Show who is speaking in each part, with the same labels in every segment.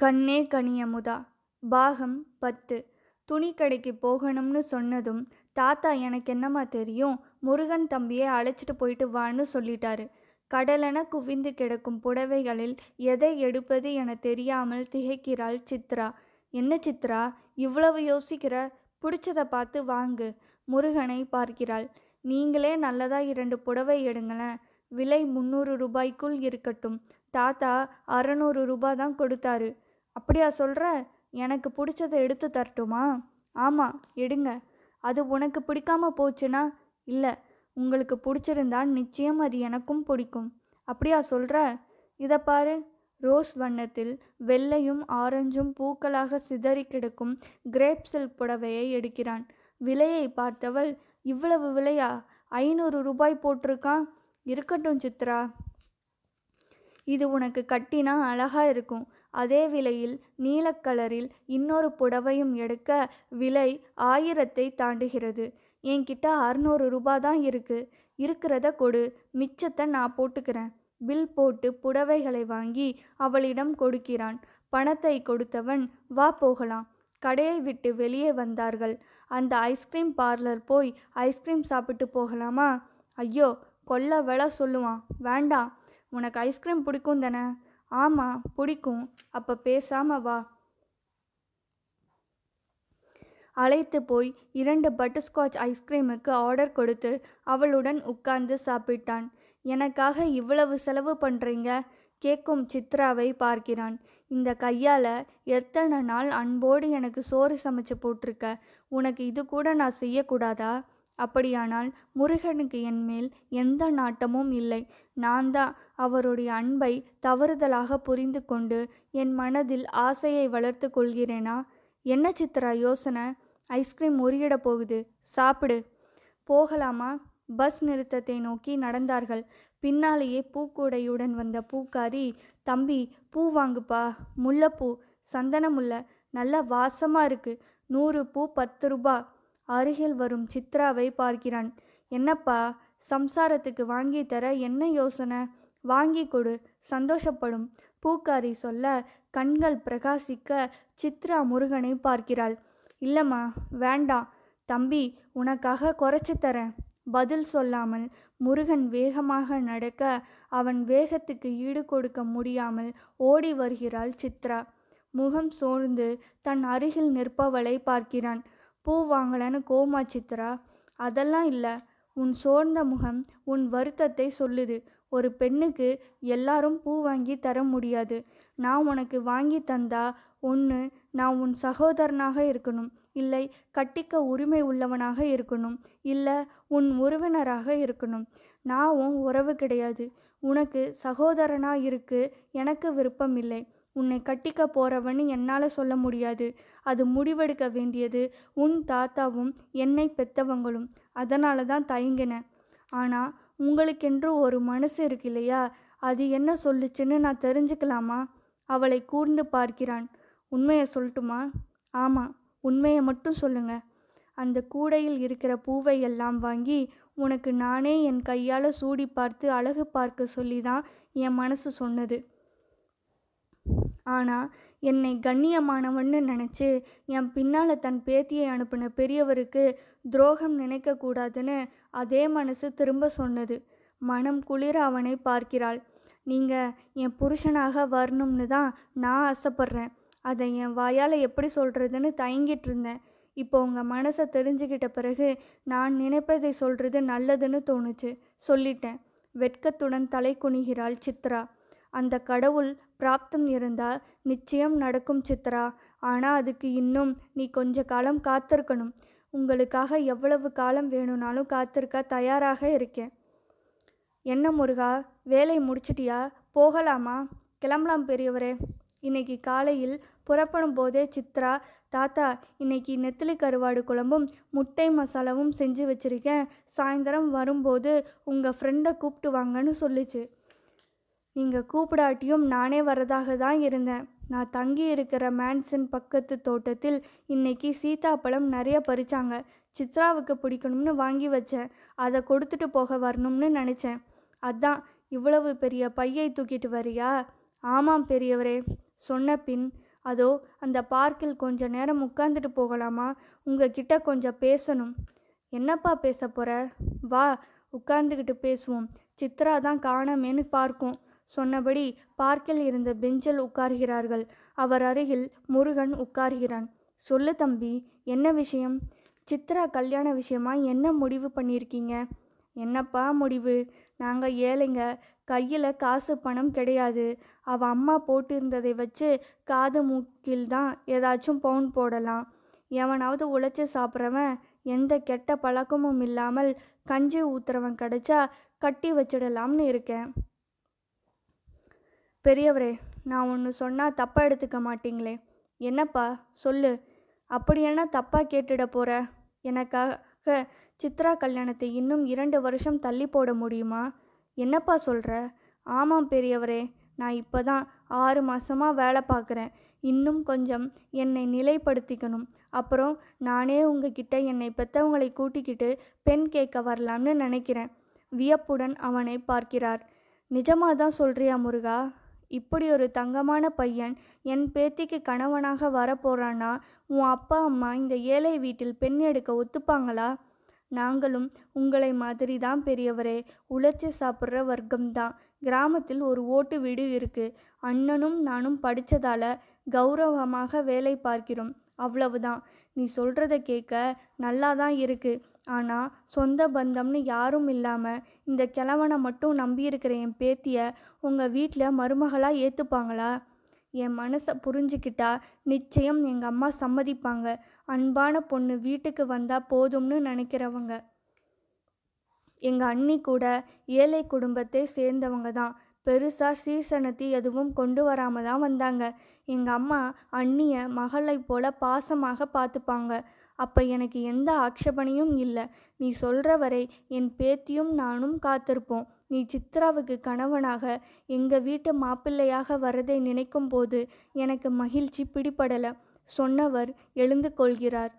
Speaker 1: கண்ணே கனியமுதா பாகம் பத்து துணி கடைக்கு போகணும்னு சொன்னதும் தாத்தா எனக்கு என்னம்மா தெரியும் முருகன் தம்பியை அழைச்சிட்டு போயிட்டு வான்னு சொல்லிட்டாரு கடலென குவிந்து கிடக்கும் புடவைகளில் எதை எடுப்பது என தெரியாமல் திகைக்கிறாள் சித்ரா என்ன சித்ரா இவ்வளவு யோசிக்கிற பிடிச்சதை பார்த்து வாங்கு முருகனை பார்க்கிறாள் நீங்களே நல்லதா இரண்டு புடவை எடுங்களேன் விலை முந்நூறு ரூபாய்க்குள் இருக்கட்டும் தாத்தா அறநூறு ரூபாய் தான் கொடுத்தாரு அப்படியா சொல்கிற எனக்கு பிடிச்சதை எடுத்து தரட்டுமா ஆமாம் எடுங்க அது உனக்கு பிடிக்காம போச்சுன்னா இல்லை உங்களுக்கு பிடிச்சிருந்தா நிச்சயம் அது எனக்கும் பிடிக்கும் அப்படியா சொல்கிற இதை பாரு ரோஸ் வண்ணத்தில் வெள்ளையும் ஆரஞ்சும் பூக்களாக சிதறி கிடக்கும் கிரேப் சில்க் புடவையை எடுக்கிறான் விலையை பார்த்தவள் இவ்வளவு விலையா ஐநூறு ரூபாய் போட்டிருக்கான் இருக்கட்டும் சித்ரா இது உனக்கு கட்டினா அழகாக இருக்கும் அதே விலையில் நீலக்கலரில் இன்னொரு புடவையும் எடுக்க விலை ஆயிரத்தை தாண்டுகிறது என்கிட்ட அறநூறு ரூபா தான் இருக்கு இருக்கிறத கொடு மிச்சத்தை நான் போட்டுக்கிறேன் பில் போட்டு புடவைகளை வாங்கி அவளிடம் கொடுக்கிறான் பணத்தை கொடுத்தவன் வா போகலாம் கடையை விட்டு வெளியே வந்தார்கள் அந்த ஐஸ்கிரீம் பார்லர் போய் ஐஸ்கிரீம் சாப்பிட்டு போகலாமா ஐயோ கொல்ல வில சொல்லுவான் வேண்டாம் உனக்கு ஐஸ்கிரீம் பிடிக்கும் தானே ஆமாம் பிடிக்கும் அப்போ பேசாம வா அழைத்து போய் இரண்டு பட்டர்ஸ்காட்ச் ஐஸ்கிரீமுக்கு ஆர்டர் கொடுத்து அவளுடன் உட்கார்ந்து சாப்பிட்டான் எனக்காக இவ்வளவு செலவு பண்ணுறீங்க கேட்கும் சித்ராவை பார்க்கிறான் இந்த கையால் எத்தனை நாள் அன்போடு எனக்கு சோறு சமைச்சு போட்டிருக்க உனக்கு இது கூட நான் செய்யக்கூடாதா அப்படியானால் முருகனுக்கு என் மேல் எந்த நாட்டமும் இல்லை நான் தான் அவருடைய அன்பை தவறுதலாக புரிந்து கொண்டு என் மனதில் ஆசையை வளர்த்து கொள்கிறேனா என்ன சித்ரா யோசனை ஐஸ்கிரீம் முறியிட போகுது சாப்பிடு போகலாமா பஸ் நிறுத்தத்தை நோக்கி நடந்தார்கள் பின்னாலேயே பூக்கூடையுடன் வந்த பூக்காரி தம்பி பூ வாங்குப்பா முல்லைப்பூ முல்லை நல்லா வாசமாக இருக்குது நூறு பூ பத்து ரூபா அருகில் வரும் சித்ராவை பார்க்கிறான் என்னப்பா சம்சாரத்துக்கு வாங்கி தர என்ன யோசனை வாங்கி கொடு சந்தோஷப்படும் பூக்காரி சொல்ல கண்கள் பிரகாசிக்க சித்ரா முருகனை பார்க்கிறாள் இல்லம்மா வேண்டாம் தம்பி உனக்காக குறைச்சி தரேன் பதில் சொல்லாமல் முருகன் வேகமாக நடக்க அவன் வேகத்துக்கு ஈடு கொடுக்க முடியாமல் ஓடி வருகிறாள் சித்ரா முகம் சோழ்ந்து தன் அருகில் நிற்பவளை பார்க்கிறான் பூ வாங்கலன்னு கோமா சித்ரா அதெல்லாம் இல்லை உன் சோர்ந்த முகம் உன் வருத்தத்தை சொல்லுது ஒரு பெண்ணுக்கு எல்லாரும் பூ வாங்கி தர முடியாது நான் உனக்கு வாங்கி தந்தா ஒன்று நான் உன் சகோதரனாக இருக்கணும் இல்லை கட்டிக்க உரிமை உள்ளவனாக இருக்கணும் இல்லை உன் உறவினராக இருக்கணும் நான் உன் உறவு கிடையாது உனக்கு சகோதரனாக இருக்கு எனக்கு விருப்பம் இல்லை உன்னை கட்டிக்க போறவன்னு என்னால் சொல்ல முடியாது அது முடிவெடுக்க வேண்டியது உன் தாத்தாவும் என்னை பெத்தவங்களும் அதனால தான் தயங்கினேன் ஆனால் உங்களுக்கென்று ஒரு மனசு இருக்கு இல்லையா அது என்ன சொல்லுச்சுன்னு நான் தெரிஞ்சுக்கலாமா அவளை கூர்ந்து பார்க்கிறான் உண்மையை சொல்லட்டுமா ஆமாம் உண்மையை மட்டும் சொல்லுங்க அந்த கூடையில் இருக்கிற பூவை எல்லாம் வாங்கி உனக்கு நானே என் கையால் சூடி பார்த்து அழகு பார்க்க சொல்லி தான் என் மனசு சொன்னது ஆனால் என்னை கண்ணியமானவன்னு நினச்சி என் பின்னால் தன் பேத்தியை அனுப்பின பெரியவருக்கு துரோகம் நினைக்கக்கூடாதுன்னு அதே மனசு திரும்ப சொன்னது மனம் குளிர அவனை பார்க்கிறாள் நீங்கள் என் புருஷனாக வரணும்னு தான் நான் ஆசைப்பட்றேன் அதை என் வாயால் எப்படி சொல்கிறதுன்னு தயங்கிட்டு இருந்தேன் இப்போ உங்கள் மனசை தெரிஞ்சுக்கிட்ட பிறகு நான் நினைப்பதை சொல்கிறது நல்லதுன்னு தோணுச்சு சொல்லிட்டேன் வெட்கத்துடன் தலை குனிகிறாள் சித்ரா அந்த கடவுள் பிராப்தம் இருந்தால் நிச்சயம் நடக்கும் சித்ரா ஆனால் அதுக்கு இன்னும் நீ கொஞ்ச காலம் காத்திருக்கணும் உங்களுக்காக எவ்வளவு காலம் வேணும்னாலும் காத்திருக்க தயாராக இருக்கேன் என்ன முருகா வேலை முடிச்சிட்டியா போகலாமா கிளம்பலாம் பெரியவரே இன்னைக்கு காலையில் புறப்படும் போதே சித்ரா தாத்தா இன்னைக்கு நெத்திலி கருவாடு குழம்பும் முட்டை மசாலாவும் செஞ்சு வச்சிருக்கேன் சாயந்தரம் வரும்போது உங்கள் ஃப்ரெண்டை கூப்பிட்டு வாங்கன்னு சொல்லிச்சு நீங்கள் கூப்பிடாட்டியும் நானே வரதாக தான் இருந்தேன் நான் தங்கி இருக்கிற மேன்சன் பக்கத்து தோட்டத்தில் இன்னைக்கு சீதாப்பழம் நிறைய பறிச்சாங்க சித்ராவுக்கு பிடிக்கணும்னு வாங்கி வச்சேன் அதை கொடுத்துட்டு போக வரணும்னு நினச்சேன் அதான் இவ்வளவு பெரிய பையை தூக்கிட்டு வரியா ஆமாம் பெரியவரே சொன்ன பின் அதோ அந்த பார்க்கில் கொஞ்ச நேரம் உட்காந்துட்டு போகலாமா உங்ககிட்ட கொஞ்சம் பேசணும் என்னப்பா பேச போகிற வா உட்கார்ந்துக்கிட்டு பேசுவோம் சித்ரா தான் காணமேன்னு பார்க்கும் சொன்னபடி பார்க்கில் இருந்த பெஞ்சில் உட்கார்கிறார்கள் அவர் அருகில் முருகன் உட்கார்கிறான் சொல்லு தம்பி என்ன விஷயம் சித்ரா கல்யாண விஷயமா என்ன முடிவு பண்ணியிருக்கீங்க என்னப்பா முடிவு நாங்கள் ஏழைங்க கையில் காசு பணம் கிடையாது அவள் அம்மா போட்டிருந்ததை வச்சு காது மூக்கில் தான் ஏதாச்சும் பவுன் போடலாம் எவனாவது உழைச்சி சாப்பிட்றவன் எந்த கெட்ட பழக்கமும் இல்லாமல் கஞ்சி ஊத்துறவன் கிடைச்சா கட்டி வச்சிடலாம்னு இருக்கேன் பெரியவரே நான் ஒன்று சொன்னால் தப்பாக எடுத்துக்க மாட்டிங்களே என்னப்பா சொல்லு அப்படி என்ன தப்பாக கேட்டுட போகிற எனக்காக சித்ரா கல்யாணத்தை இன்னும் இரண்டு வருஷம் தள்ளி போட முடியுமா என்னப்பா சொல்கிற ஆமாம் பெரியவரே நான் இப்போ தான் ஆறு மாதமாக வேலை பார்க்குறேன் இன்னும் கொஞ்சம் என்னை நிலைப்படுத்திக்கணும் அப்புறம் நானே உங்ககிட்ட என்னை பெற்றவங்களை கூட்டிக்கிட்டு பெண் கேட்க வரலாம்னு நினைக்கிறேன் வியப்புடன் அவனை பார்க்கிறார் நிஜமாக தான் சொல்கிறியா முருகா இப்படி ஒரு தங்கமான பையன் என் பேத்திக்கு கணவனாக வரப்போறானா உன் அப்பா அம்மா இந்த ஏழை வீட்டில் பெண் எடுக்க ஒத்துப்பாங்களா நாங்களும் உங்களை மாதிரி தான் பெரியவரே உழைச்சி சாப்பிட்ற வர்க்கம்தான் கிராமத்தில் ஒரு ஓட்டு வீடு இருக்குது அண்ணனும் நானும் படித்ததால கௌரவமாக வேலை பார்க்கிறோம் அவ்வளவுதான் நீ சொல்கிறத கேட்க நல்லா தான் இருக்குது ஆனால் சொந்த பந்தம்னு யாரும் இல்லாமல் இந்த கிழவனை மட்டும் நம்பியிருக்கிற என் பேத்தியை உங்கள் வீட்டில் மருமகளாக ஏற்றுப்பாங்களா என் மனசை புரிஞ்சுக்கிட்டா நிச்சயம் எங்கள் அம்மா சம்மதிப்பாங்க அன்பான பொண்ணு வீட்டுக்கு வந்தால் போதும்னு நினைக்கிறவங்க எங்கள் அண்ணி கூட ஏழை குடும்பத்தை சேர்ந்தவங்க தான் பெருசாக சீர்சனத்தி எதுவும் கொண்டு வராமல் தான் வந்தாங்க எங்கள் அம்மா அண்ணியை மகளைப் போல பாசமாக பார்த்துப்பாங்க அப்போ எனக்கு எந்த ஆக்ஷபணியும் இல்லை நீ சொல்கிற வரை என் பேத்தியும் நானும் காத்திருப்போம் நீ சித்ராவுக்கு கணவனாக எங்கள் வீட்டு மாப்பிள்ளையாக வரதை நினைக்கும் போது எனக்கு மகிழ்ச்சி பிடிபடலை சொன்னவர் எழுந்து கொள்கிறார்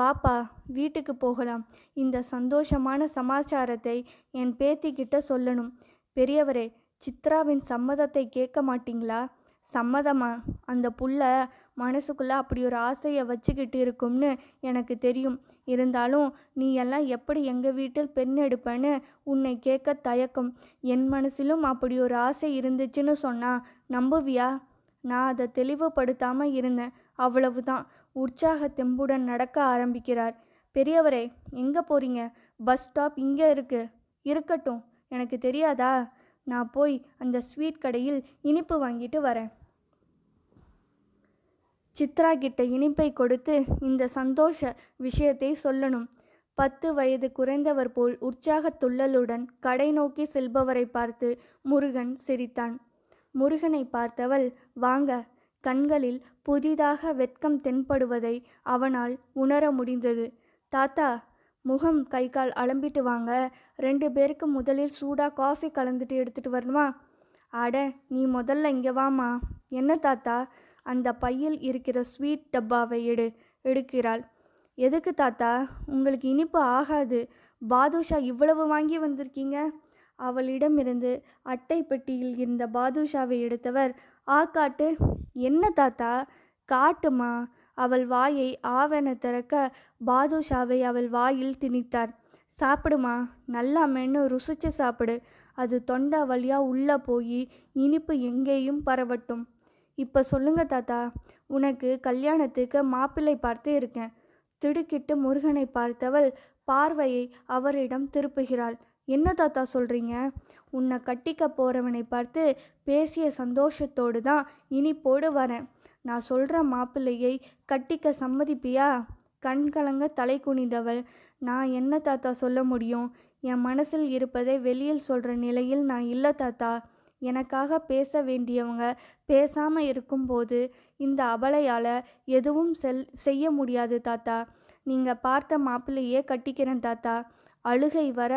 Speaker 1: வாப்பா வீட்டுக்கு போகலாம் இந்த சந்தோஷமான சமாச்சாரத்தை என் பேத்திக்கிட்ட சொல்லணும் பெரியவரே சித்ராவின் சம்மதத்தை கேட்க மாட்டிங்களா சம்மதமா அந்த புள்ள மனசுக்குள்ளே அப்படி ஒரு ஆசையை வச்சுக்கிட்டு இருக்கும்னு எனக்கு தெரியும் இருந்தாலும் நீ எல்லாம் எப்படி எங்கள் வீட்டில் பெண் எடுப்பேன்னு உன்னை கேட்க தயக்கம் என் மனசிலும் அப்படி ஒரு ஆசை இருந்துச்சுன்னு சொன்னா நம்புவியா நான் அதை தெளிவுபடுத்தாமல் இருந்தேன் அவ்வளவுதான் உற்சாக தெம்புடன் நடக்க ஆரம்பிக்கிறார் பெரியவரே எங்கே போகிறீங்க பஸ் ஸ்டாப் இங்கே இருக்குது இருக்கட்டும் எனக்கு தெரியாதா நான் போய் அந்த ஸ்வீட் கடையில் இனிப்பு வாங்கிட்டு வரேன் சித்ரா கிட்ட இனிப்பை கொடுத்து இந்த சந்தோஷ விஷயத்தை சொல்லணும் பத்து வயது குறைந்தவர் போல் உற்சாக துள்ளலுடன் கடை நோக்கி செல்பவரை பார்த்து முருகன் சிரித்தான் முருகனை பார்த்தவள் வாங்க கண்களில் புதிதாக வெட்கம் தென்படுவதை அவனால் உணர முடிந்தது தாத்தா முகம் கை கால் அலம்பிட்டு வாங்க ரெண்டு பேருக்கு முதலில் சூடாக காஃபி கலந்துட்டு எடுத்துகிட்டு வரணுமா அட நீ முதல்ல இங்கே வாமா என்ன தாத்தா அந்த பையில் இருக்கிற ஸ்வீட் டப்பாவை எடு எடுக்கிறாள் எதுக்கு தாத்தா உங்களுக்கு இனிப்பு ஆகாது பாதுஷா இவ்வளவு வாங்கி வந்திருக்கீங்க அவளிடமிருந்து அட்டை பெட்டியில் இருந்த பாதுஷாவை எடுத்தவர் ஆ காட்டு என்ன தாத்தா காட்டுமா அவள் வாயை ஆவென திறக்க பாதுஷாவை அவள் வாயில் திணித்தார் சாப்பிடுமா நல்லா மென்னு ருசிச்சு சாப்பிடு அது தொண்டை வழியாக உள்ளே போய் இனிப்பு எங்கேயும் பரவட்டும் இப்போ சொல்லுங்க தாத்தா உனக்கு கல்யாணத்துக்கு மாப்பிள்ளை பார்த்து இருக்கேன் திடுக்கிட்டு முருகனை பார்த்தவள் பார்வையை அவரிடம் திருப்புகிறாள் என்ன தாத்தா சொல்கிறீங்க உன்னை கட்டிக்க போகிறவனை பார்த்து பேசிய சந்தோஷத்தோடு தான் இனிப்போடு வரேன் நான் சொல்கிற மாப்பிள்ளையை கட்டிக்க சம்மதிப்பியா கண் கலங்க தலை குனிந்தவள் நான் என்ன தாத்தா சொல்ல முடியும் என் மனசில் இருப்பதை வெளியில் சொல்கிற நிலையில் நான் இல்லை தாத்தா எனக்காக பேச வேண்டியவங்க பேசாமல் இருக்கும்போது இந்த அபலையால் எதுவும் செல் செய்ய முடியாது தாத்தா நீங்கள் பார்த்த மாப்பிள்ளையே கட்டிக்கிறேன் தாத்தா அழுகை வர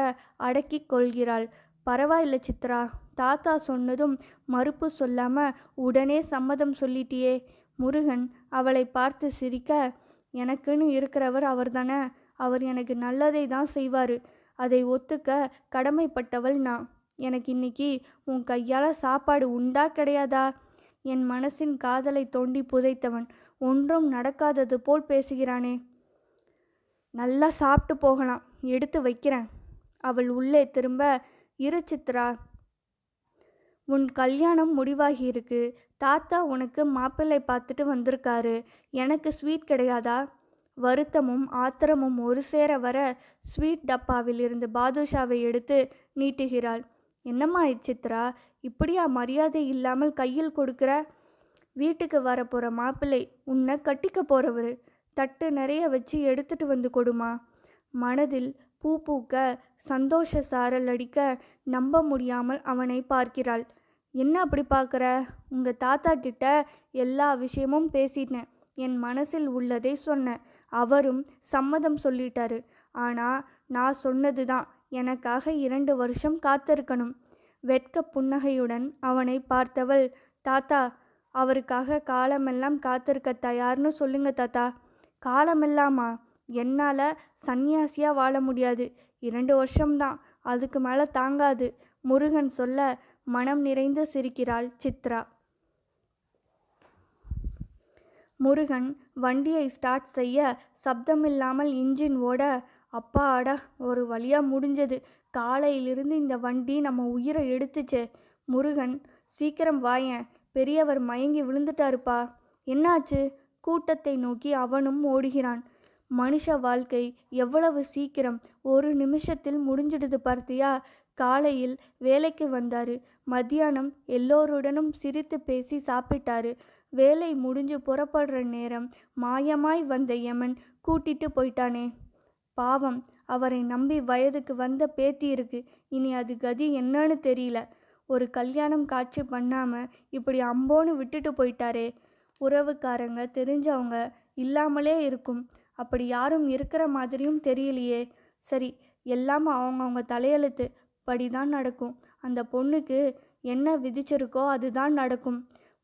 Speaker 1: அடக்கிக் கொள்கிறாள் பரவாயில்ல சித்ரா தாத்தா சொன்னதும் மறுப்பு சொல்லாம உடனே சம்மதம் சொல்லிட்டியே முருகன் அவளை பார்த்து சிரிக்க எனக்குன்னு இருக்கிறவர் அவர் தானே அவர் எனக்கு நல்லதை தான் செய்வார் அதை ஒத்துக்க கடமைப்பட்டவள் நான் எனக்கு இன்னைக்கு உன் கையால் சாப்பாடு உண்டா கிடையாதா என் மனசின் காதலை தோண்டி புதைத்தவன் ஒன்றும் நடக்காதது போல் பேசுகிறானே நல்லா சாப்பிட்டு போகலாம் எடுத்து வைக்கிறேன் அவள் உள்ளே திரும்ப இரு சித்ரா உன் கல்யாணம் முடிவாகியிருக்கு தாத்தா உனக்கு மாப்பிள்ளை பார்த்துட்டு வந்திருக்காரு எனக்கு ஸ்வீட் கிடையாதா வருத்தமும் ஆத்திரமும் ஒரு சேர வர ஸ்வீட் டப்பாவில் இருந்து பாதுஷாவை எடுத்து நீட்டுகிறாள் என்னம்மா இச்சித்ரா இப்படியா மரியாதை இல்லாமல் கையில் கொடுக்குற வீட்டுக்கு வரப்போகிற மாப்பிள்ளை உன்னை கட்டிக்க போகிறவர் தட்டு நிறைய வச்சு எடுத்துட்டு வந்து கொடுமா மனதில் பூ பூக்க சந்தோஷ சாரல் அடிக்க நம்ப முடியாமல் அவனை பார்க்கிறாள் என்ன அப்படி பார்க்குற உங்கள் தாத்தா கிட்ட எல்லா விஷயமும் பேசிட்டேன் என் மனசில் உள்ளதை சொன்னேன் அவரும் சம்மதம் சொல்லிட்டாரு ஆனால் நான் சொன்னது தான் எனக்காக இரண்டு வருஷம் காத்திருக்கணும் வெட்க புன்னகையுடன் அவனை பார்த்தவள் தாத்தா அவருக்காக காலமெல்லாம் காத்திருக்க தயார்னு சொல்லுங்க தாத்தா காலமெல்லாமா என்னால் சன்னியாசியாக வாழ முடியாது இரண்டு வருஷம்தான் அதுக்கு மேலே தாங்காது முருகன் சொல்ல மனம் நிறைந்து சிரிக்கிறாள் சித்ரா முருகன் வண்டியை ஸ்டார்ட் செய்ய சப்தமில்லாமல் இன்ஜின் ஓட அப்பா அட ஒரு வழியாக முடிஞ்சது காலையிலிருந்து இந்த வண்டி நம்ம உயிரை எடுத்துச்சு முருகன் சீக்கிரம் வாயேன் பெரியவர் மயங்கி விழுந்துட்டாருப்பா என்னாச்சு கூட்டத்தை நோக்கி அவனும் ஓடுகிறான் மனுஷ வாழ்க்கை எவ்வளவு சீக்கிரம் ஒரு நிமிஷத்தில் முடிஞ்சிடுது பார்த்தியா காலையில் வேலைக்கு வந்தார் மத்தியானம் எல்லோருடனும் சிரித்து பேசி சாப்பிட்டாரு வேலை முடிஞ்சு புறப்படுற நேரம் மாயமாய் வந்த யமன் கூட்டிட்டு போயிட்டானே பாவம் அவரை நம்பி வயதுக்கு வந்த பேத்தி இருக்கு இனி அது கதி என்னன்னு தெரியல ஒரு கல்யாணம் காட்சி பண்ணாமல் இப்படி அம்போன்னு விட்டுட்டு போயிட்டாரே உறவுக்காரங்க தெரிஞ்சவங்க இல்லாமலே இருக்கும் அப்படி யாரும் இருக்கிற மாதிரியும் தெரியலையே சரி எல்லாம் அவங்கவுங்க தலையெழுத்து படி தான் நடக்கும் அந்த பொண்ணுக்கு என்ன விதிச்சிருக்கோ அதுதான் நடக்கும்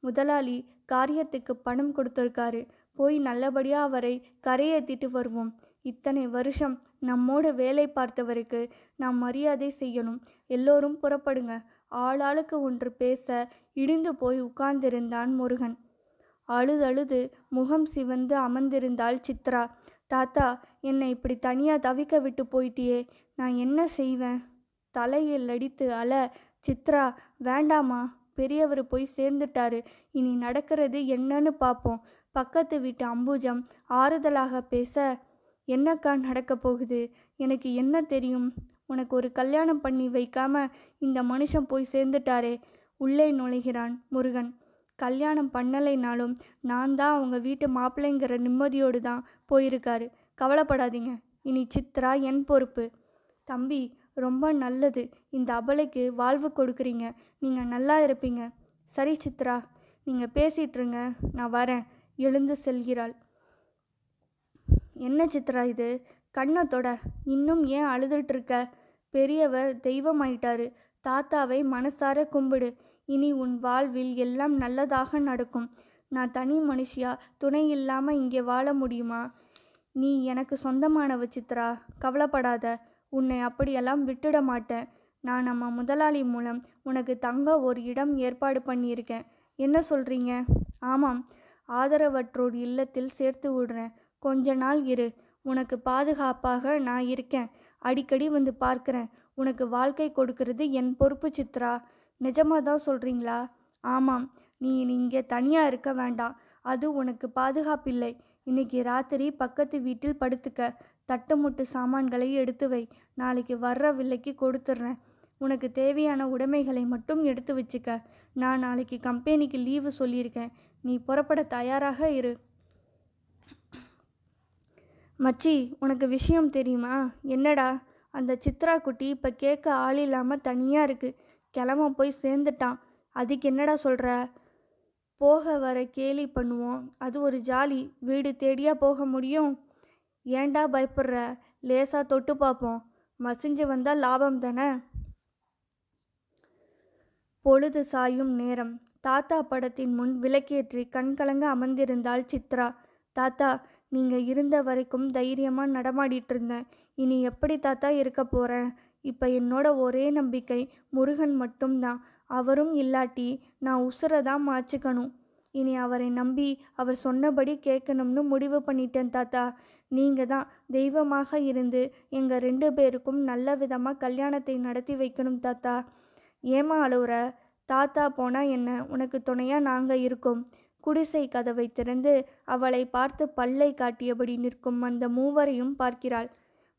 Speaker 1: முதலாளி காரியத்துக்கு பணம் கொடுத்துருக்காரு போய் நல்லபடியாக அவரை கரையேற்றிட்டு வருவோம் இத்தனை வருஷம் நம்மோடு வேலை பார்த்தவருக்கு நாம் மரியாதை செய்யணும் எல்லோரும் புறப்படுங்க ஆளாளுக்கு ஒன்று பேச இடிந்து போய் உட்கார்ந்திருந்தான் முருகன் அழுதழுது முகம் சிவந்து அமர்ந்திருந்தாள் சித்ரா தாத்தா என்னை இப்படி தனியாக தவிக்க விட்டு போயிட்டியே நான் என்ன செய்வேன் தலையில் அடித்து அல சித்ரா வேண்டாமா பெரியவர் போய் சேர்ந்துட்டாரு இனி நடக்கிறது என்னன்னு பார்ப்போம் பக்கத்து வீட்டு அம்புஜம் ஆறுதலாக பேச என்னக்கா நடக்க போகுது எனக்கு என்ன தெரியும் உனக்கு ஒரு கல்யாணம் பண்ணி வைக்காம இந்த மனுஷன் போய் சேர்ந்துட்டாரே உள்ளே நுழைகிறான் முருகன் கல்யாணம் பண்ணலைனாலும் நான் தான் அவங்க வீட்டு மாப்பிள்ளைங்கிற நிம்மதியோடு தான் போயிருக்காரு கவலைப்படாதீங்க இனி சித்ரா என் பொறுப்பு தம்பி ரொம்ப நல்லது இந்த அபலைக்கு வாழ்வு கொடுக்குறீங்க நீங்கள் நல்லா இருப்பீங்க சரி சித்ரா நீங்கள் பேசிகிட்ருங்க நான் வரேன் எழுந்து செல்கிறாள் என்ன சித்ரா இது கண்ணத்தோட இன்னும் ஏன் அழுதுட்டு இருக்க பெரியவர் தெய்வமாயிட்டாரு தாத்தாவை மனசார கும்பிடு இனி உன் வாழ்வில் எல்லாம் நல்லதாக நடக்கும் நான் தனி மனுஷியா துணை இல்லாமல் இங்கே வாழ முடியுமா நீ எனக்கு சொந்தமானவ சித்ரா கவலைப்படாத உன்னை அப்படியெல்லாம் விட்டுட மாட்டேன் நான் நம்ம முதலாளி மூலம் உனக்கு தங்க ஒரு இடம் ஏற்பாடு பண்ணியிருக்கேன் என்ன சொல்கிறீங்க ஆமாம் ஆதரவற்றோர் இல்லத்தில் சேர்த்து விடுறேன் கொஞ்ச நாள் இரு உனக்கு பாதுகாப்பாக நான் இருக்கேன் அடிக்கடி வந்து பார்க்குறேன் உனக்கு வாழ்க்கை கொடுக்கறது என் பொறுப்பு சித்ரா நிஜமாக தான் சொல்கிறீங்களா ஆமாம் நீ இங்கே தனியாக இருக்க வேண்டாம் அது உனக்கு பாதுகாப்பில்லை இன்னைக்கு ராத்திரி பக்கத்து வீட்டில் படுத்துக்க தட்டுமுட்டு சாமான்களை எடுத்து வை நாளைக்கு வர்ற விலைக்கு கொடுத்துட்றேன் உனக்கு தேவையான உடைமைகளை மட்டும் எடுத்து வச்சுக்க நான் நாளைக்கு கம்பெனிக்கு லீவு சொல்லியிருக்கேன் நீ புறப்பட தயாராக இரு மச்சி உனக்கு விஷயம் தெரியுமா என்னடா அந்த சித்ரா குட்டி இப்போ கேட்க ஆள் இல்லாமல் தனியாக இருக்குது கிளம்ப போய் சேர்ந்துட்டான் அதுக்கு என்னடா சொல்கிற போக வர கேலி பண்ணுவோம் அது ஒரு ஜாலி வீடு தேடியா போக முடியும் ஏண்டா பயப்படுற லேசாக தொட்டு பார்ப்போம் மசிஞ்சு வந்தால் லாபம் தானே பொழுது சாயும் நேரம் தாத்தா படத்தின் முன் விளக்கேற்றி கண்கலங்க அமர்ந்திருந்தாள் சித்ரா தாத்தா நீங்கள் இருந்த வரைக்கும் தைரியமாக நடமாடிட்டு இருந்தேன் இனி எப்படி தாத்தா இருக்க போகிறேன் இப்போ என்னோட ஒரே நம்பிக்கை முருகன் மட்டும்தான் அவரும் இல்லாட்டி நான் உசுரை தான் மாச்சிக்கணும் இனி அவரை நம்பி அவர் சொன்னபடி கேட்கணும்னு முடிவு பண்ணிட்டேன் தாத்தா நீங்கள் தான் தெய்வமாக இருந்து எங்கள் ரெண்டு பேருக்கும் நல்ல விதமாக கல்யாணத்தை நடத்தி வைக்கணும் தாத்தா ஏமா அழுவுற தாத்தா போனால் என்ன உனக்கு துணையாக நாங்கள் இருக்கோம் குடிசை கதவை திறந்து அவளை பார்த்து பல்லை காட்டியபடி நிற்கும் அந்த மூவரையும் பார்க்கிறாள்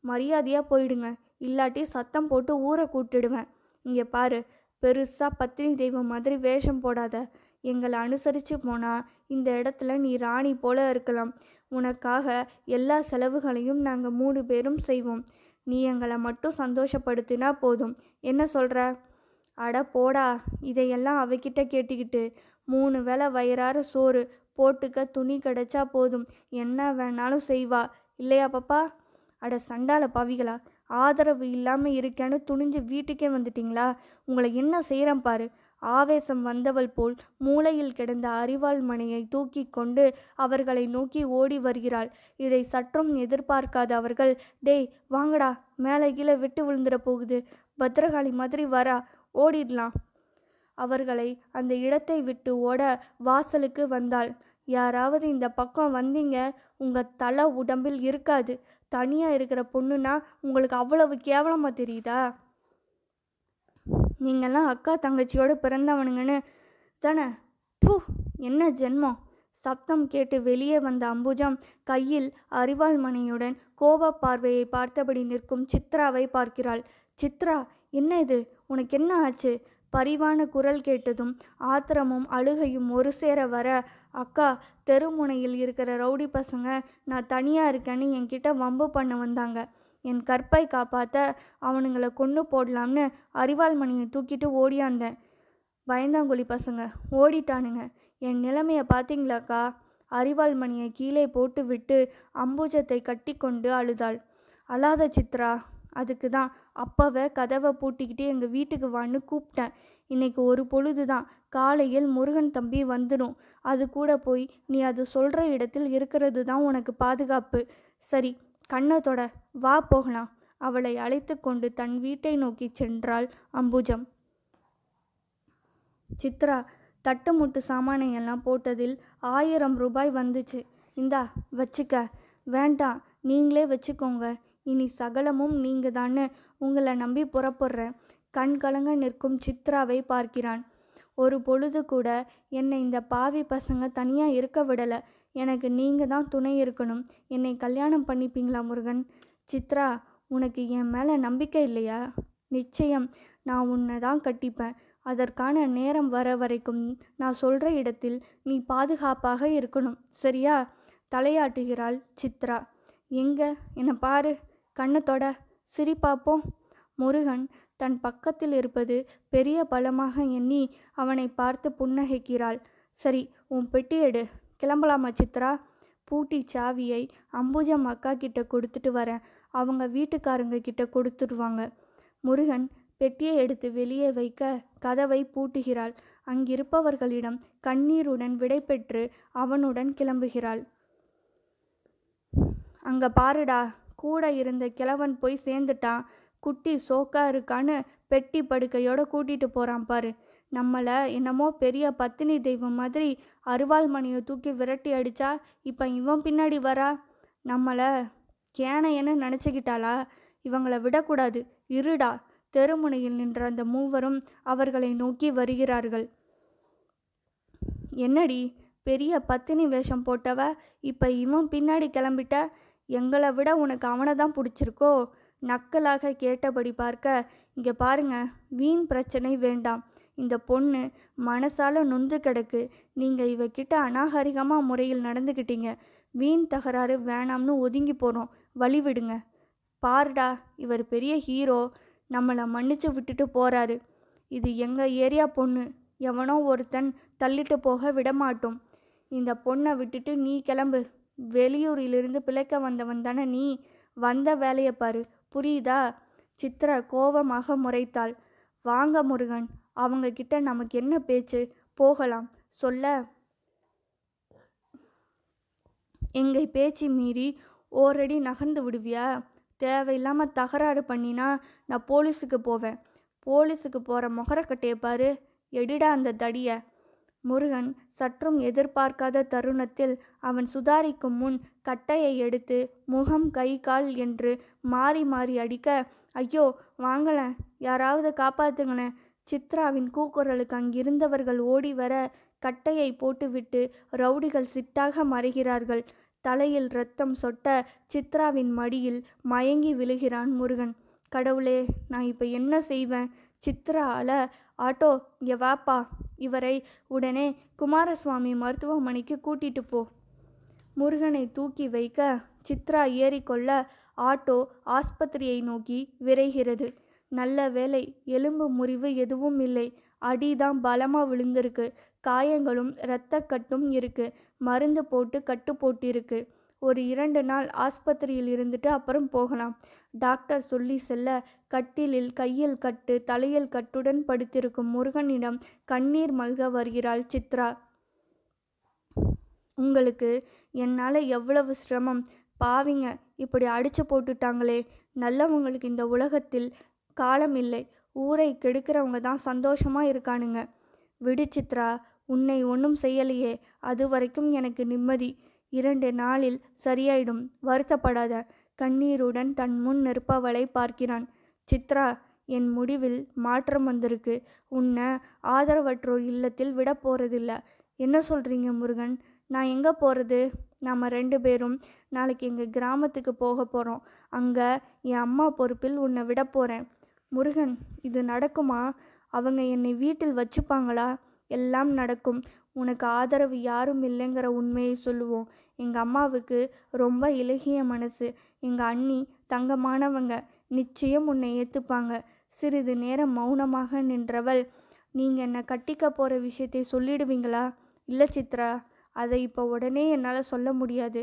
Speaker 1: மரியாதையாக போயிடுங்க இல்லாட்டி சத்தம் போட்டு ஊரை கூட்டிடுவேன் இங்கே பாரு பெருசாக பத்தினி தெய்வம் மாதிரி வேஷம் போடாத எங்களை அனுசரித்து போனால் இந்த இடத்துல நீ ராணி போல இருக்கலாம் உனக்காக எல்லா செலவுகளையும் நாங்கள் மூணு பேரும் செய்வோம் நீ எங்களை மட்டும் சந்தோஷப்படுத்தினா போதும் என்ன சொல்கிற அட போடா இதையெல்லாம் அவகிட்ட கேட்டுக்கிட்டு மூணு வேளை வயிறார சோறு போட்டுக்க துணி கிடைச்சா போதும் என்ன வேணாலும் செய்வா இல்லையா பாப்பா அட சண்டால பாவிகளா ஆதரவு இல்லாமல் இருக்கேன்னு துணிஞ்சு வீட்டுக்கே வந்துட்டீங்களா உங்களை என்ன செய்கிறேன் பாரு ஆவேசம் வந்தவள் போல் மூளையில் கிடந்த அறிவாள் மனையை தூக்கி கொண்டு அவர்களை நோக்கி ஓடி வருகிறாள் இதை சற்றும் எதிர்பார்க்காத அவர்கள் டேய் வாங்கடா மேலே கீழே விட்டு விழுந்துட போகுது பத்திரகாளி மாதிரி வரா ஓடிடலாம் அவர்களை அந்த இடத்தை விட்டு ஓட வாசலுக்கு வந்தாள் யாராவது இந்த பக்கம் வந்தீங்க உங்கள் தலை உடம்பில் இருக்காது தனியாக இருக்கிற பொண்ணுன்னா உங்களுக்கு அவ்வளவு கேவலமாக தெரியுதா நீங்கள்லாம் அக்கா தங்கச்சியோடு பிறந்தவனுங்கன்னு தானே பூ என்ன ஜென்மம் சப்தம் கேட்டு வெளியே வந்த அம்புஜம் கையில் அரிவாள் மணியுடன் கோப பார்வையை பார்த்தபடி நிற்கும் சித்ராவை பார்க்கிறாள் சித்ரா என்ன இது உனக்கு என்ன ஆச்சு பரிவான குரல் கேட்டதும் ஆத்திரமும் அழுகையும் ஒரு சேர வர அக்கா தெருமுனையில் இருக்கிற ரவுடி பசங்க நான் தனியாக இருக்கேன்னு என்கிட்ட வம்பு பண்ண வந்தாங்க என் கற்பை காப்பாற்ற அவனுங்களை கொண்டு போடலாம்னு அரிவாள்மணியை மணியை தூக்கிட்டு ஓடியாந்தேன் பயந்தாங்குழி பசங்க ஓடிட்டானுங்க என் நிலைமையை பார்த்தீங்களாக்கா அரிவாள்மணியை மணியை கீழே போட்டு விட்டு அம்பூஜத்தை கட்டி கொண்டு அழுதாள் அழாத சித்ரா அதுக்கு தான் அப்போவே கதவை பூட்டிக்கிட்டு எங்கள் வீட்டுக்கு வான்னு கூப்பிட்டேன் இன்னைக்கு ஒரு பொழுது தான் காலையில் முருகன் தம்பி வந்துடும் அது கூட போய் நீ அது சொல்கிற இடத்தில் இருக்கிறது தான் உனக்கு பாதுகாப்பு சரி கண்ணை தொட வா போகலாம் அவளை அழைத்து கொண்டு தன் வீட்டை நோக்கி சென்றாள் அம்புஜம் சித்ரா தட்டு முட்டு சாமானை எல்லாம் போட்டதில் ஆயிரம் ரூபாய் வந்துச்சு இந்தா வச்சுக்க வேண்டாம் நீங்களே வச்சுக்கோங்க இனி சகலமும் தானே உங்களை நம்பி புறப்படுறேன் கண் கலங்க நிற்கும் சித்ராவை பார்க்கிறான் ஒரு பொழுது கூட என்னை இந்த பாவி பசங்க தனியாக இருக்க விடலை எனக்கு நீங்கள் தான் துணை இருக்கணும் என்னை கல்யாணம் பண்ணிப்பீங்களா முருகன் சித்ரா உனக்கு என் மேலே நம்பிக்கை இல்லையா நிச்சயம் நான் உன்னை தான் கட்டிப்பேன் அதற்கான நேரம் வர வரைக்கும் நான் சொல்கிற இடத்தில் நீ பாதுகாப்பாக இருக்கணும் சரியா தலையாட்டுகிறாள் சித்ரா எங்க என்னை பாரு கண்ணத்தோட சிரி பார்ப்போம் முருகன் தன் பக்கத்தில் இருப்பது பெரிய பலமாக எண்ணி அவனை பார்த்து புன்னகைக்கிறாள் சரி உன் பெட்டி எடு கிளம்பலாமா சித்ரா பூட்டி சாவியை அம்புஜம் அக்கா கிட்ட கொடுத்துட்டு வரேன் அவங்க வீட்டுக்காரங்க கிட்ட கொடுத்துடுவாங்க முருகன் பெட்டியை எடுத்து வெளியே வைக்க கதவை பூட்டுகிறாள் அங்கிருப்பவர்களிடம் கண்ணீருடன் விடை பெற்று அவனுடன் கிளம்புகிறாள் அங்க பாருடா கூட இருந்த கிழவன் போய் சேர்ந்துட்டான் குட்டி சோக்கா இருக்கான்னு பெட்டி படுக்கையோட கூட்டிட்டு போறான் பாரு நம்மளை என்னமோ பெரிய பத்தினி தெய்வம் மாதிரி அருவாள் மணியை தூக்கி விரட்டி அடிச்சா இப்போ இவன் பின்னாடி வரா நம்மளை கேனையன்னு நினச்சிக்கிட்டாளா இவங்கள விடக்கூடாது இருடா தெருமுனையில் நின்ற அந்த மூவரும் அவர்களை நோக்கி வருகிறார்கள் என்னடி பெரிய பத்தினி வேஷம் போட்டவ இப்போ இவன் பின்னாடி கிளம்பிட்ட எங்களை விட உனக்கு அவனை தான் பிடிச்சிருக்கோ நக்கலாக கேட்டபடி பார்க்க இங்கே பாருங்க வீண் பிரச்சனை வேண்டாம் இந்த பொண்ணு மனசால நொந்து கிடக்கு நீங்கள் இவகிட்ட அநாகரிகமாக முறையில் நடந்துக்கிட்டீங்க வீண் தகராறு வேணாம்னு ஒதுங்கி போகிறோம் வழி விடுங்க பாருடா இவர் பெரிய ஹீரோ நம்மளை மன்னிச்சு விட்டுட்டு போகிறாரு இது எங்கள் ஏரியா பொண்ணு எவனோ ஒருத்தன் தள்ளிட்டு போக விடமாட்டோம் இந்த பொண்ணை விட்டுட்டு நீ கிளம்பு வெளியூரிலிருந்து பிழைக்க வந்தவன் தானே நீ வந்த வேலையை பாரு புரியுதா சித்ரா கோபமாக முறைத்தாள் வாங்க முருகன் அவங்க கிட்ட நமக்கு என்ன பேச்சு போகலாம் சொல்ல எங்கள் பேச்சு மீறி ஓரடி நகர்ந்து விடுவியா தேவையில்லாமல் தகராறு பண்ணினா நான் போலீஸுக்கு போவேன் போலீஸுக்கு போகிற முகரக்கட்டையை பாரு எடுடா அந்த தடியை முருகன் சற்றும் எதிர்பார்க்காத தருணத்தில் அவன் சுதாரிக்கும் முன் கட்டையை எடுத்து முகம் கை கால் என்று மாறி மாறி அடிக்க ஐயோ வாங்களேன் யாராவது காப்பாத்துங்களேன் சித்ராவின் கூக்குரலுக்கு அங்கிருந்தவர்கள் ஓடி வர கட்டையை போட்டுவிட்டு ரவுடிகள் சிட்டாக மறைகிறார்கள் தலையில் ரத்தம் சொட்ட சித்ராவின் மடியில் மயங்கி விழுகிறான் முருகன் கடவுளே நான் இப்போ என்ன செய்வேன் சித்ரா அல ஆட்டோ இங்கே வாப்பா இவரை உடனே குமாரசுவாமி மருத்துவமனைக்கு கூட்டிட்டு போ முருகனை தூக்கி வைக்க சித்ரா ஏறிக்கொள்ள ஆட்டோ ஆஸ்பத்திரியை நோக்கி விரைகிறது நல்ல வேலை எலும்பு முறிவு எதுவும் இல்லை அடிதான் பலமாக விழுந்திருக்கு காயங்களும் இரத்த கட்டும் இருக்கு மருந்து போட்டு கட்டு போட்டிருக்கு ஒரு இரண்டு நாள் ஆஸ்பத்திரியில் இருந்துட்டு அப்புறம் போகலாம் டாக்டர் சொல்லி செல்ல கட்டிலில் கையில் கட்டு தலையில் கட்டுடன் படுத்திருக்கும் முருகனிடம் கண்ணீர் மல்க வருகிறாள் சித்ரா உங்களுக்கு என்னால் எவ்வளவு சிரமம் பாவிங்க இப்படி அடிச்சு போட்டுட்டாங்களே நல்லவங்களுக்கு இந்த உலகத்தில் காலம் இல்லை ஊரை கெடுக்கிறவங்க தான் சந்தோஷமாக இருக்கானுங்க விடு சித்ரா உன்னை ஒன்றும் செய்யலையே அது வரைக்கும் எனக்கு நிம்மதி இரண்டு நாளில் சரியாயிடும் வருத்தப்படாத கண்ணீருடன் தன் முன் நிற்பவளை பார்க்கிறான் சித்ரா என் முடிவில் மாற்றம் வந்திருக்கு உன்னை ஆதரவற்றோர் இல்லத்தில் விட போகிறதில்ல என்ன சொல்கிறீங்க முருகன் நான் எங்கே போகிறது நாம் ரெண்டு பேரும் நாளைக்கு எங்கள் கிராமத்துக்கு போக போகிறோம் அங்கே என் அம்மா பொறுப்பில் உன்னை விட போகிறேன் முருகன் இது நடக்குமா அவங்க என்னை வீட்டில் வச்சுப்பாங்களா எல்லாம் நடக்கும் உனக்கு ஆதரவு யாரும் இல்லைங்கிற உண்மையை சொல்லுவோம் எங்கள் அம்மாவுக்கு ரொம்ப இலகிய மனசு எங்கள் அண்ணி தங்கமானவங்க நிச்சயம் உன்னை ஏற்றுப்பாங்க சிறிது நேரம் மௌனமாக நின்றவள் நீங்கள் என்னை கட்டிக்க போகிற விஷயத்தை சொல்லிடுவீங்களா இல்லை சித்ரா அதை இப்போ உடனே என்னால் சொல்ல முடியாது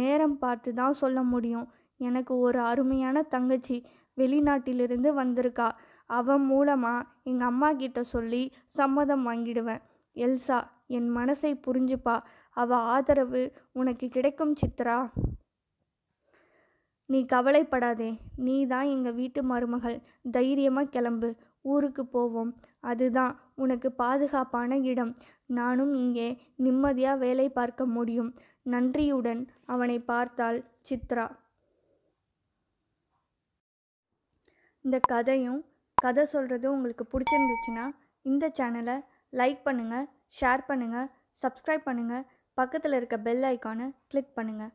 Speaker 1: நேரம் பார்த்து தான் சொல்ல முடியும் எனக்கு ஒரு அருமையான தங்கச்சி வெளிநாட்டிலிருந்து வந்திருக்கா அவன் மூலமாக எங்கள் அம்மா கிட்ட சொல்லி சம்மதம் வாங்கிடுவேன் எல்சா என் மனசை புரிஞ்சுப்பா அவ ஆதரவு உனக்கு கிடைக்கும் சித்ரா நீ கவலைப்படாதே நீ தான் எங்கள் வீட்டு மருமகள் தைரியமாக கிளம்பு ஊருக்கு போவோம் அதுதான் உனக்கு பாதுகாப்பான இடம் நானும் இங்கே நிம்மதியாக வேலை பார்க்க முடியும் நன்றியுடன் அவனை பார்த்தாள் சித்ரா இந்த கதையும் கதை சொல்கிறது உங்களுக்கு பிடிச்சிருந்துச்சுன்னா இந்த சேனலை லைக் பண்ணுங்கள் ஷேர் பண்ணுங்கள் சப்ஸ்கிரைப் பண்ணுங்கள் பக்கத்தில் இருக்க பெல் ஐக்கானை கிளிக் பண்ணுங்கள்